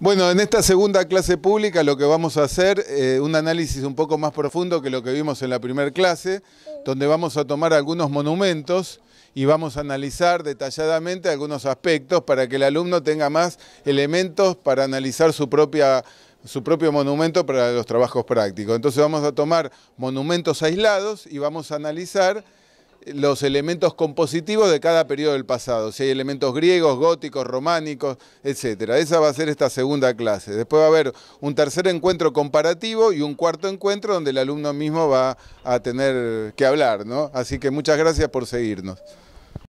Bueno, en esta segunda clase pública lo que vamos a hacer es eh, un análisis un poco más profundo que lo que vimos en la primera clase, donde vamos a tomar algunos monumentos y vamos a analizar detalladamente algunos aspectos para que el alumno tenga más elementos para analizar su propio monumento para los trabajos prácticos. Entonces vamos a tomar monumentos aislados y vamos a analizar los elementos compositivos de cada periodo del pasado, si hay elementos griegos, góticos, románicos, etc. Esa va a ser esta segunda clase. Después va a haber un tercer encuentro comparativo y un cuarto encuentro donde el alumno mismo va a tener que hablar. ¿no? Así que muchas gracias por seguirnos.